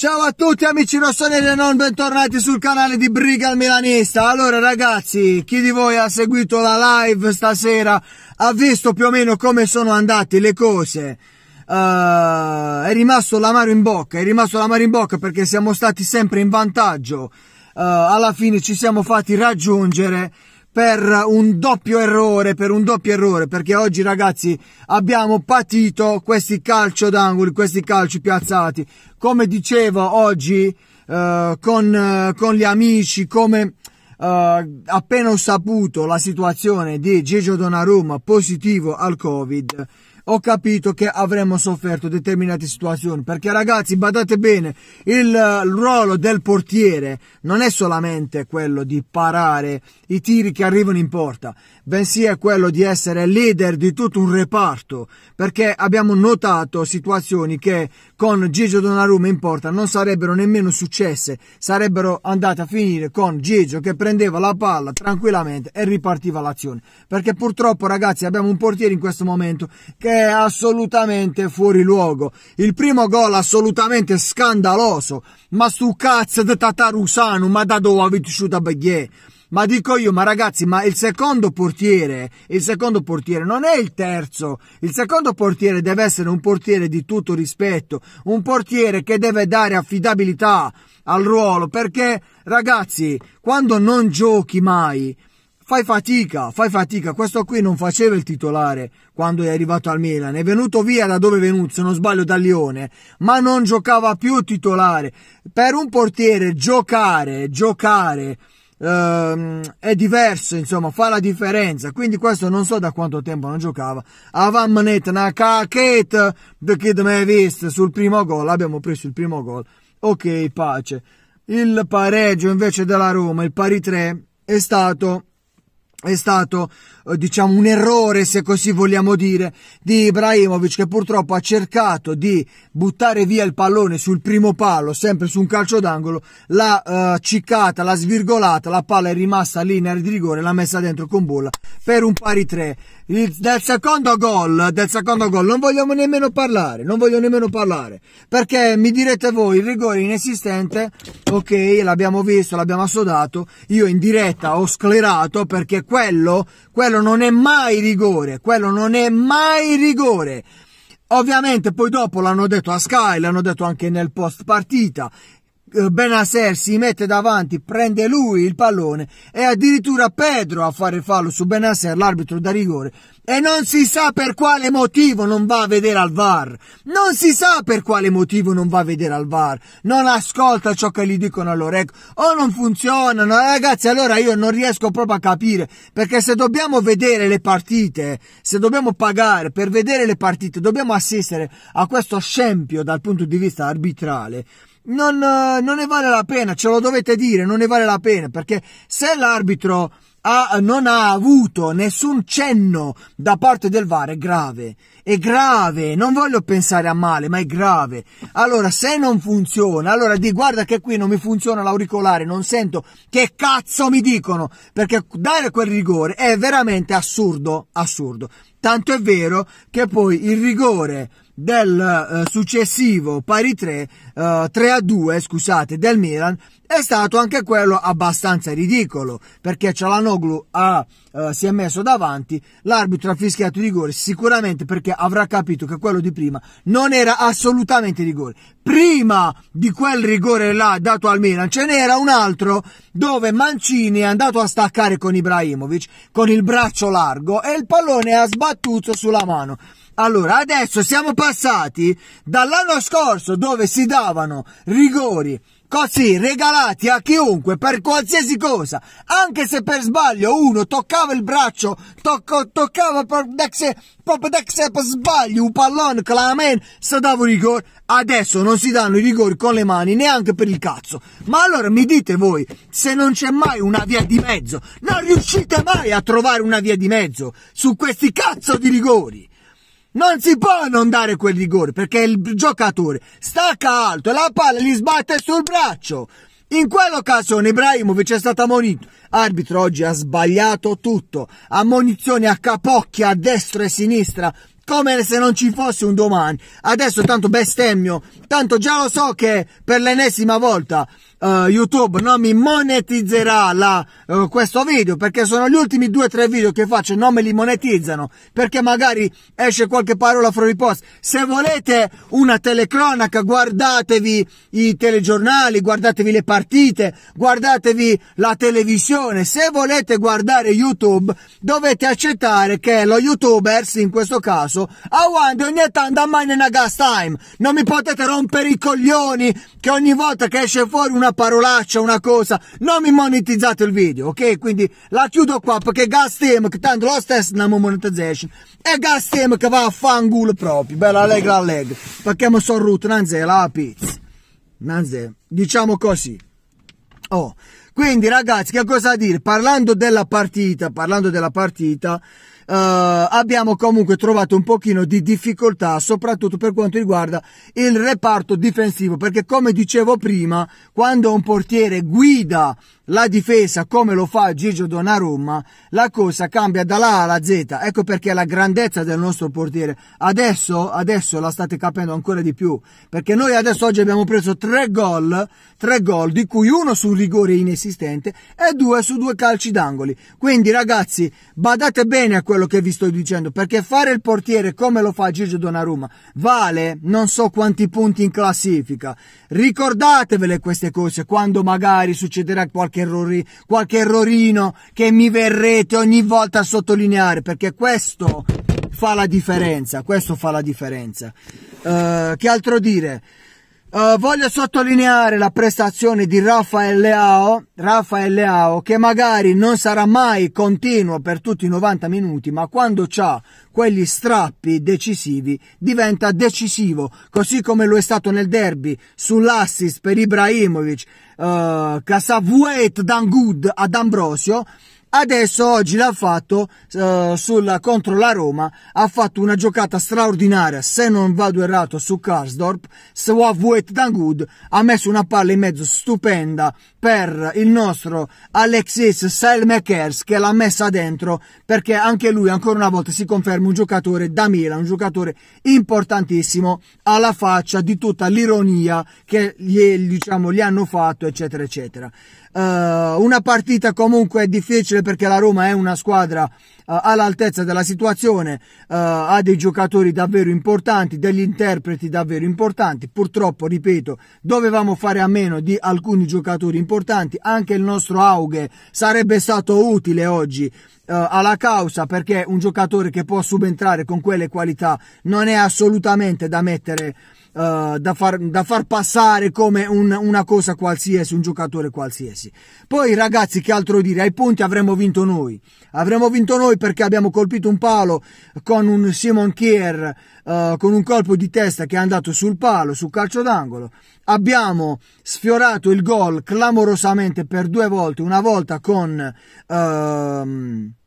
Ciao a tutti amici rossoneri e non bentornati sul canale di Briga al Milanista Allora ragazzi, chi di voi ha seguito la live stasera ha visto più o meno come sono andate le cose uh, È rimasto l'amaro in bocca, è rimasto l'amaro in bocca perché siamo stati sempre in vantaggio uh, Alla fine ci siamo fatti raggiungere per un doppio errore, per un doppio errore, perché oggi ragazzi abbiamo patito questi calcio d'angolo, questi calci piazzati. Come dicevo oggi eh, con, eh, con, gli amici, come eh, appena ho saputo la situazione di Gigio Donnarumma positivo al Covid, ho capito che avremmo sofferto determinate situazioni perché ragazzi badate bene eh, il ruolo del portiere non è solamente quello di parare i tiri che arrivano in porta bensì è quello di essere leader di tutto un reparto perché abbiamo notato situazioni che con Gigio Donnarumma in porta non sarebbero nemmeno successe, sarebbero andate a finire con Gigio che prendeva la palla tranquillamente e ripartiva l'azione. Perché purtroppo ragazzi abbiamo un portiere in questo momento che è assolutamente fuori luogo. Il primo gol assolutamente scandaloso, ma stu cazzo di tatarusano, ma da dove avete sciuta Beghier? Ma dico io, ma ragazzi, ma il secondo portiere, il secondo portiere non è il terzo. Il secondo portiere deve essere un portiere di tutto rispetto, un portiere che deve dare affidabilità al ruolo, perché ragazzi, quando non giochi mai, fai fatica, fai fatica. Questo qui non faceva il titolare quando è arrivato al Milan, è venuto via da dove è venuto, se non sbaglio, da Lione, ma non giocava più titolare. Per un portiere giocare, giocare ehm, è diverso, insomma, fa la differenza. Quindi questo non so da quanto tempo non giocava. Avamnet una cacchetta The Kid me visto sul primo gol, abbiamo preso il primo gol. Ok, pace. Il pareggio invece della Roma, il pari 3 è stato è stato eh, diciamo un errore se così vogliamo dire di Ibrahimovic che purtroppo ha cercato di buttare via il pallone sul primo palo sempre su un calcio d'angolo l'ha uh, ciccata l'ha svirgolata la palla è rimasta lì in area di rigore l'ha messa dentro con bolla per un pari 3 il, del secondo gol, del secondo gol, non vogliamo nemmeno parlare, non voglio nemmeno parlare, perché mi direte voi, il rigore inesistente, ok, l'abbiamo visto, l'abbiamo assodato, io in diretta ho sclerato perché quello, quello non è mai rigore, quello non è mai rigore. Ovviamente poi dopo l'hanno detto a Sky, l'hanno detto anche nel post partita, eh, Benasser si mette davanti, prende lui il pallone e addirittura Pedro a fare fallo su Benasser, l'arbitro da rigore. E non si sa per quale motivo non va a vedere al VAR. Non si sa per quale motivo non va a vedere al VAR. Non ascolta ciò che gli dicono all'orecchio. O non funzionano. Eh, ragazzi, allora io non riesco proprio a capire. Perché se dobbiamo vedere le partite, se dobbiamo pagare per vedere le partite, dobbiamo assistere a questo scempio dal punto di vista arbitrale non, eh, non ne vale la pena, ce lo dovete dire, non ne vale la pena, perché se l'arbitro ha, non ha avuto nessun cenno da parte del VAR è grave è grave, non voglio pensare a male, ma è grave. Allora, se non funziona, allora di guarda che qui non mi funziona l'auricolare, non sento che cazzo mi dicono, perché dare quel rigore è veramente assurdo, assurdo. Tanto è vero che poi il rigore del eh, successivo pari 3, eh, 3 a 2, scusate, del Milan è stato anche quello abbastanza ridicolo perché Cialanoglu ha, eh, si è messo davanti, l'arbitro ha fischiato i rigore sicuramente perché perché avrà capito che quello di prima non era assolutamente rigore. Prima di quel rigore là dato al Milan ce n'era un altro dove Mancini è andato a staccare con Ibrahimovic con il braccio largo e il pallone ha sbattuto sulla mano. Allora, adesso siamo passati dall'anno scorso dove si davano rigori così regalati a chiunque per qualsiasi cosa, anche se per sbaglio uno toccava il braccio, tocco, toccava proprio da sé, proprio da sé per sbaglio un pallone con la mano, se dava un rigore, adesso non si danno i rigori con le mani neanche per il cazzo. Ma allora mi dite voi, se non c'è mai una via di mezzo, non riuscite mai a trovare una via di mezzo su questi cazzo di rigori. Non si può non dare quel rigore perché il giocatore stacca alto e la palla gli sbatte sul braccio. In quell'occasione Ibrahimovic è stato ammonito. Arbitro oggi ha sbagliato tutto. Ammonizioni a capocchia a destra e a sinistra come se non ci fosse un domani. Adesso tanto bestemmio, tanto già lo so che per l'ennesima volta uh, YouTube non mi monetizzerà la, uh, questo video perché sono gli ultimi due o tre video che faccio non me li monetizzano perché magari esce qualche parola fuori post. Se volete una telecronaca guardatevi i telegiornali, guardatevi le partite, guardatevi la televisione. Se volete guardare YouTube dovete accettare che lo youtubers in questo caso a Wanda ogni tanto a gas time. Non mi potete rompere i coglioni che ogni volta che esce fuori una parolaccia, una cosa, non mi monetizzate il video, ok? Quindi la chiudo qua perché gastem che tanto lo stesso non mi monetization, e gastem che va a fangulo proprio, bella allegra allegra, perché mi sono rotto, non è la pizza, non è, diciamo così. Oh, quindi ragazzi, che cosa dire? Parlando della partita, parlando della partita, eh, abbiamo comunque trovato un pochino di difficoltà, soprattutto per quanto riguarda il reparto difensivo, perché come dicevo prima, quando un portiere guida la difesa come lo fa Gigio Donnarumma, la cosa cambia dalla A alla Z. Ecco perché la grandezza del nostro portiere. Adesso, adesso la state capendo ancora di più. Perché noi adesso oggi abbiamo preso tre gol, tre gol, di cui uno su un rigore inesistente e due su due calci d'angoli. Quindi ragazzi, badate bene a quello che vi sto dicendo, perché fare il portiere come lo fa Gigio Donnarumma vale non so quanti punti in classifica. Ricordatevele queste cose quando magari succederà qualche qualche, errori, qualche errorino che mi verrete ogni volta a sottolineare, perché questo fa la differenza, questo fa la differenza. Uh, che altro dire? Uh, voglio sottolineare la prestazione di Rafael Leao, Rafael Leao, che magari non sarà mai continuo per tutti i 90 minuti, ma quando ha quegli strappi decisivi diventa decisivo, così come lo è stato nel derby sull'assist per Ibrahimovic, uh, Casavuet Dangud ad Ambrosio, Adesso oggi l'ha fatto eh, sulla, contro la Roma, ha fatto una giocata straordinaria, se non vado errato, su Karsdorp, Swavwet Dangud, ha messo una palla in mezzo stupenda per il nostro Alexis Selmekers che l'ha messa dentro perché anche lui ancora una volta si conferma un giocatore da Milan, un giocatore importantissimo alla faccia di tutta l'ironia che gli, diciamo, gli hanno fatto eccetera eccetera. Uh, una partita comunque difficile perché la Roma è una squadra uh, all'altezza della situazione, uh, ha dei giocatori davvero importanti, degli interpreti davvero importanti. Purtroppo, ripeto, dovevamo fare a meno di alcuni giocatori importanti. Anche il nostro Aughe sarebbe stato utile oggi alla causa perché un giocatore che può subentrare con quelle qualità non è assolutamente da mettere eh, da, far, da, far, passare come un, una cosa qualsiasi, un giocatore qualsiasi. Poi ragazzi, che altro dire? Ai punti avremmo vinto noi. Avremmo vinto noi perché abbiamo colpito un palo con un Simon Kier, uh, con un colpo di testa che è andato sul palo, sul calcio d'angolo. Abbiamo sfiorato il gol clamorosamente per due volte, una volta con... Uh,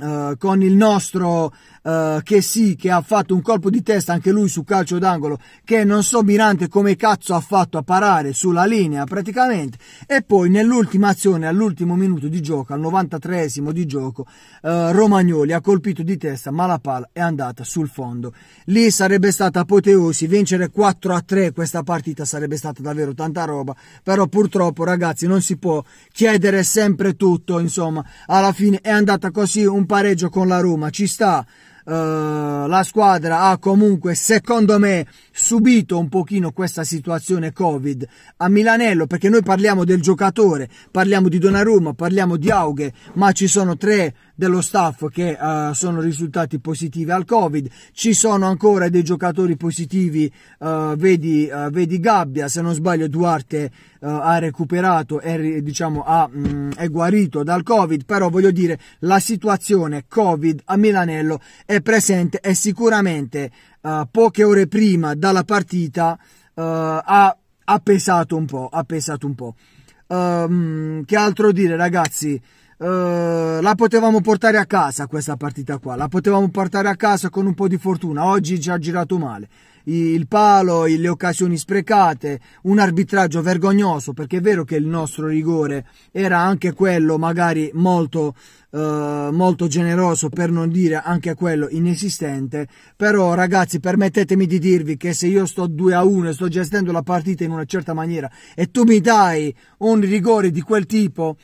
Uh, con il nostro eh, che sì, che ha fatto un colpo di testa anche lui su calcio d'angolo, che non so Mirante come cazzo ha fatto a parare sulla linea praticamente, e poi nell'ultima azione, all'ultimo minuto di gioco, al 93esimo di gioco, eh, Romagnoli ha colpito di testa, ma la palla è andata sul fondo. Lì sarebbe stata apoteosi, vincere 4 a 3 questa partita sarebbe stata davvero tanta roba, però purtroppo ragazzi non si può chiedere sempre tutto, insomma, alla fine è andata così un pareggio con la Roma, ci sta. Eh, la squadra ha comunque, secondo me, subito un pochino questa situazione Covid a Milanello, perché noi parliamo del giocatore, parliamo di Donnarumma, parliamo di Aughe, ma ci sono tre dello staff che uh, sono risultati positivi al Covid, ci sono ancora dei giocatori positivi, uh, vedi, uh, vedi, Gabbia, se non sbaglio Duarte ha recuperato e diciamo, mm, è guarito dal Covid, però voglio dire la situazione Covid a Milanello è presente e sicuramente poche ore prima dalla partita ha, ha, pesato un po', ha pesato un po'. Um, che altro dire ragazzi? Eh, la potevamo portare a casa questa partita qua, la potevamo portare a casa con un po' di fortuna, oggi ci ha girato male il palo, le occasioni sprecate, un arbitraggio vergognoso, perché è vero che il nostro rigore era anche quello magari molto, eh, molto generoso, per non dire anche quello inesistente, però ragazzi permettetemi di dirvi che se io sto 2 a 1 e sto gestendo la partita in una certa maniera e tu mi dai un rigore di quel tipo,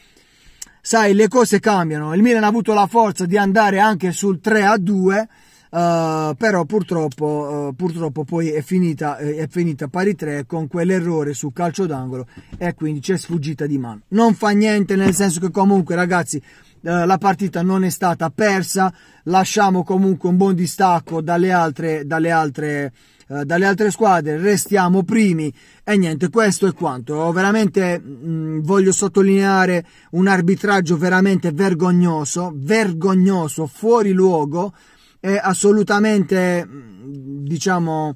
sai, le cose cambiano. Il Milan ha avuto la forza di andare anche sul 3 a 2. Uh, eh, però purtroppo, uh, purtroppo poi è finita, eh, è finita pari 3 con quell'errore su calcio d'angolo e quindi c'è sfuggita di mano. Non fa niente, nel senso che comunque ragazzi uh, la partita non è stata persa, lasciamo comunque un buon distacco dalle altre, dalle altre eh, dalle altre squadre, restiamo primi e niente, questo è quanto. Veramente mh, mm, voglio sottolineare un arbitraggio veramente vergognoso, vergognoso, fuori luogo e assolutamente, mm, diciamo,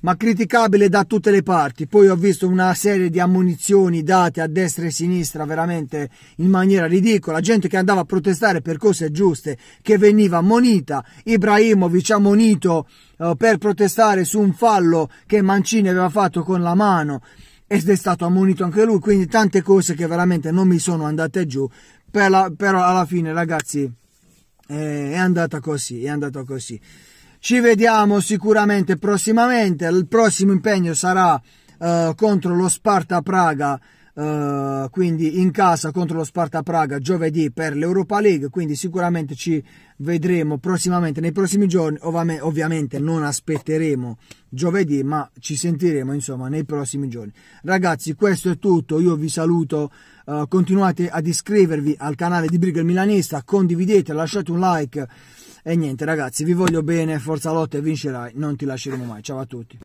ma criticabile da tutte le parti. Poi ho visto una serie di ammunizioni date a destra e a sinistra veramente in maniera ridicola, gente che andava a protestare per cose giuste, che veniva ammonita, Ibrahimovic ha ammonito eh, per protestare su un fallo che Mancini aveva fatto con la mano ed è stato ammonito anche lui, quindi tante cose che veramente non mi sono andate giù, però alla fine ragazzi eh, è andata così, è andata così. Ci vediamo sicuramente prossimamente. Il prossimo impegno sarà eh, contro lo Sparta Praga. Uh, quindi in casa contro lo Sparta Praga giovedì per l'Europa League quindi sicuramente ci vedremo prossimamente nei prossimi giorni ovviamente non aspetteremo giovedì ma ci sentiremo insomma nei prossimi giorni ragazzi questo è tutto io vi saluto uh, continuate ad iscrivervi al canale di Briga Milanista condividete lasciate un like e niente ragazzi, vi voglio bene, forza lotta e vincerai, non ti lasceremo mai. Ciao a tutti.